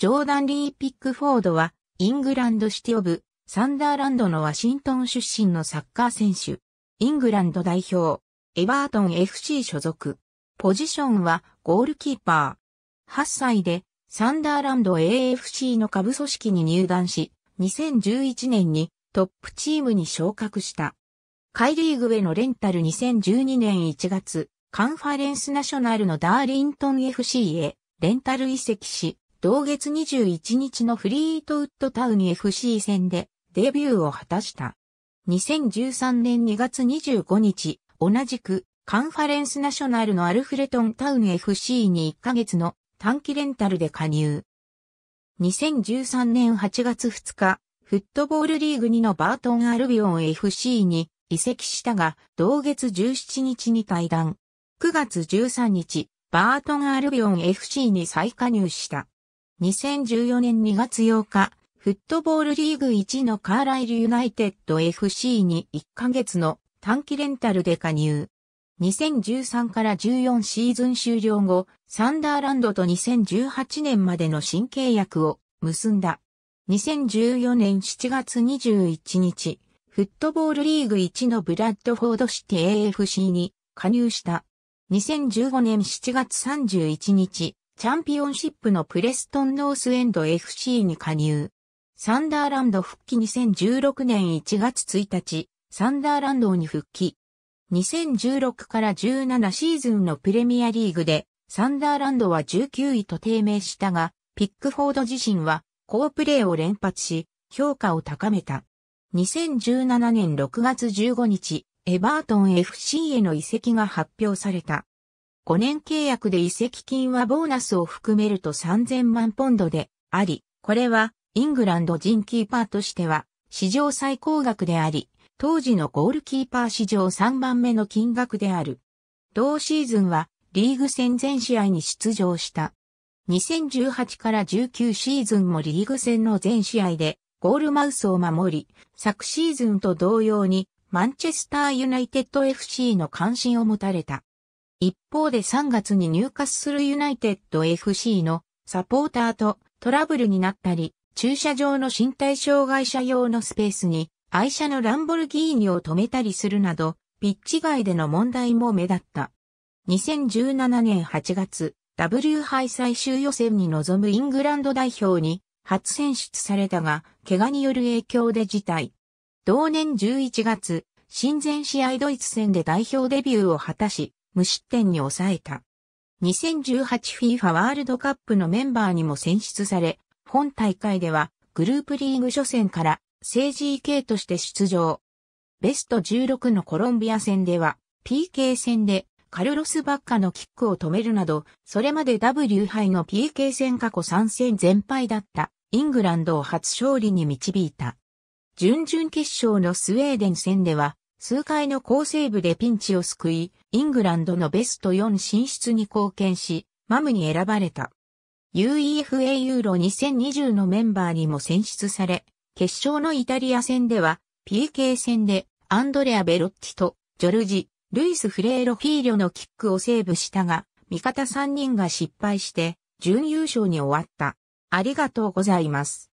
ジョーダン・リー・ピックフォードは、イングランドシティオブ、サンダーランドのワシントン出身のサッカー選手。イングランド代表、エバートン FC 所属。ポジションはゴールキーパー。8歳でサンダーランド AFC の下部組織に入団し、2011年にトップチームに昇格した。カイリーグへのレンタル2012年1月、カンファレンスナショナルのダーリントン FC へレンタル移籍し、同月21日のフリートウッドタウン FC 戦でデビューを果たした。2013年2月25日、同じくカンファレンスナショナルのアルフレトンタウン FC に1ヶ月の短期レンタルで加入。2013年8月2日、フットボールリーグ2のバートン・アルビオン FC に移籍したが、同月17日に退団。9月13日、バートン・アルビオン FC に再加入した。2014年2月8日、フットボールリーグ1のカーライルユナイテッド FC に1ヶ月の短期レンタルで加入。2013から14シーズン終了後、サンダーランドと2018年までの新契約を結んだ。2014年7月21日、フットボールリーグ1のブラッドフォードシティ AFC に加入した。2015年7月31日、チャンピオンシップのプレストンノースエンド FC に加入。サンダーランド復帰2016年1月1日、サンダーランドに復帰。2016から17シーズンのプレミアリーグで、サンダーランドは19位と低迷したが、ピックフォード自身は、好プレーを連発し、評価を高めた。2017年6月15日、エバートン FC への移籍が発表された。5年契約で移籍金はボーナスを含めると3000万ポンドであり、これはイングランド人キーパーとしては史上最高額であり、当時のゴールキーパー史上3番目の金額である。同シーズンはリーグ戦全試合に出場した。2018から19シーズンもリーグ戦の全試合でゴールマウスを守り、昨シーズンと同様にマンチェスターユナイテッド FC の関心を持たれた。一方で3月に入荷するユナイテッド FC のサポーターとトラブルになったり、駐車場の身体障害者用のスペースに愛車のランボルギーニを止めたりするなど、ピッチ外での問題も目立った。2017年8月、W 杯最終予選に臨むイングランド代表に初選出されたが、怪我による影響で辞退。同年11月、親善試合ドイツ戦で代表デビューを果たし、無失点に抑えた。2018FIFA ワールドカップのメンバーにも選出され、本大会ではグループリーグ初戦から政治 EK として出場。ベスト16のコロンビア戦では PK 戦でカルロス・バッカのキックを止めるなど、それまで W 杯の PK 戦過去3戦全敗だったイングランドを初勝利に導いた。準々決勝のスウェーデン戦では数回の好セーブでピンチを救い、イングランドのベスト4進出に貢献し、マムに選ばれた。UEFA ユーロ2020のメンバーにも選出され、決勝のイタリア戦では、PK 戦でアンドレア・ベロッティとジョルジ、ルイス・フレーロ・フィーリョのキックをセーブしたが、味方3人が失敗して、準優勝に終わった。ありがとうございます。